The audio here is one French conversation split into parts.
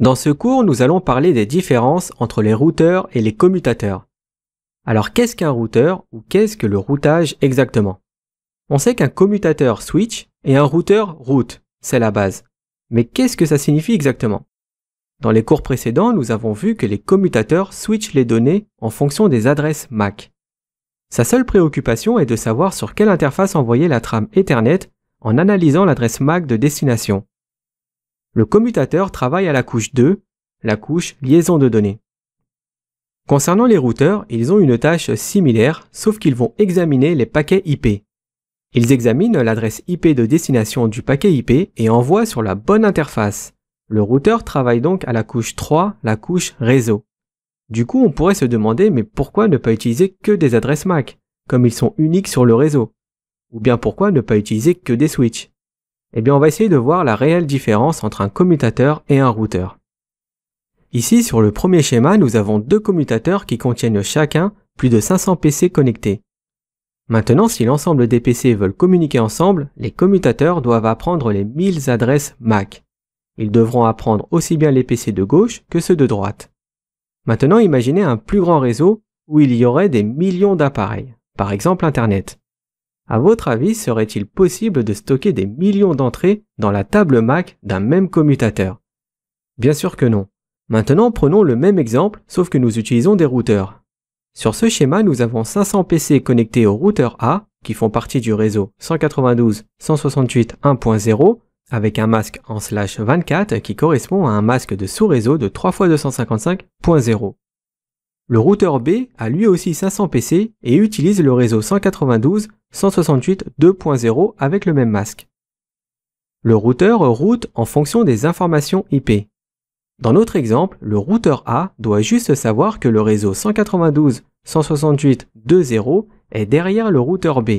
Dans ce cours, nous allons parler des différences entre les routeurs et les commutateurs. Alors qu'est-ce qu'un routeur ou qu'est-ce que le routage exactement On sait qu'un commutateur switch et un routeur route, c'est la base. Mais qu'est-ce que ça signifie exactement Dans les cours précédents, nous avons vu que les commutateurs switchent les données en fonction des adresses MAC. Sa seule préoccupation est de savoir sur quelle interface envoyer la trame Ethernet en analysant l'adresse MAC de destination le commutateur travaille à la couche 2, la couche liaison de données. Concernant les routeurs, ils ont une tâche similaire, sauf qu'ils vont examiner les paquets IP. Ils examinent l'adresse IP de destination du paquet IP et envoient sur la bonne interface. Le routeur travaille donc à la couche 3, la couche réseau. Du coup, on pourrait se demander mais pourquoi ne pas utiliser que des adresses MAC, comme ils sont uniques sur le réseau Ou bien pourquoi ne pas utiliser que des switches eh bien, on va essayer de voir la réelle différence entre un commutateur et un routeur. Ici, sur le premier schéma, nous avons deux commutateurs qui contiennent chacun plus de 500 PC connectés. Maintenant, si l'ensemble des PC veulent communiquer ensemble, les commutateurs doivent apprendre les 1000 adresses MAC. Ils devront apprendre aussi bien les PC de gauche que ceux de droite. Maintenant, imaginez un plus grand réseau où il y aurait des millions d'appareils, par exemple Internet. À votre avis, serait-il possible de stocker des millions d'entrées dans la table MAC d'un même commutateur Bien sûr que non. Maintenant, prenons le même exemple, sauf que nous utilisons des routeurs. Sur ce schéma, nous avons 500 PC connectés au routeur A, qui font partie du réseau 192.168.1.0, avec un masque en slash 24 qui correspond à un masque de sous-réseau de 3x255.0. Le routeur B a lui aussi 500 PC et utilise le réseau 192.168.2.0 avec le même masque. Le routeur route en fonction des informations IP. Dans notre exemple, le routeur A doit juste savoir que le réseau 192.168.2.0 est derrière le routeur B,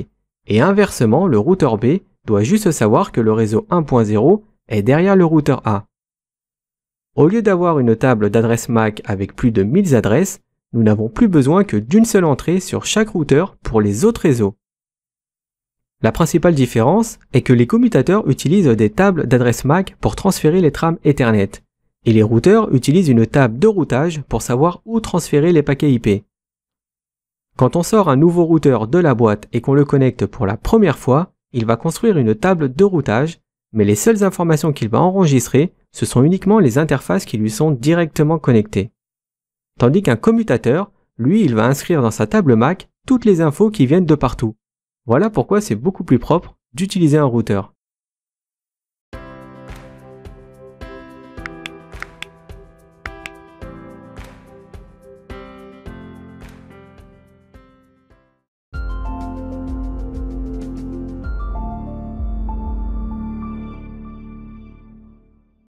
et inversement, le routeur B doit juste savoir que le réseau 1.0 est derrière le routeur A. Au lieu d'avoir une table d'adresses MAC avec plus de 1000 adresses, nous n'avons plus besoin que d'une seule entrée sur chaque routeur pour les autres réseaux. La principale différence est que les commutateurs utilisent des tables d'adresse MAC pour transférer les trames Ethernet, et les routeurs utilisent une table de routage pour savoir où transférer les paquets IP. Quand on sort un nouveau routeur de la boîte et qu'on le connecte pour la première fois, il va construire une table de routage, mais les seules informations qu'il va enregistrer, ce sont uniquement les interfaces qui lui sont directement connectées tandis qu'un commutateur, lui, il va inscrire dans sa table MAC toutes les infos qui viennent de partout. Voilà pourquoi c'est beaucoup plus propre d'utiliser un routeur.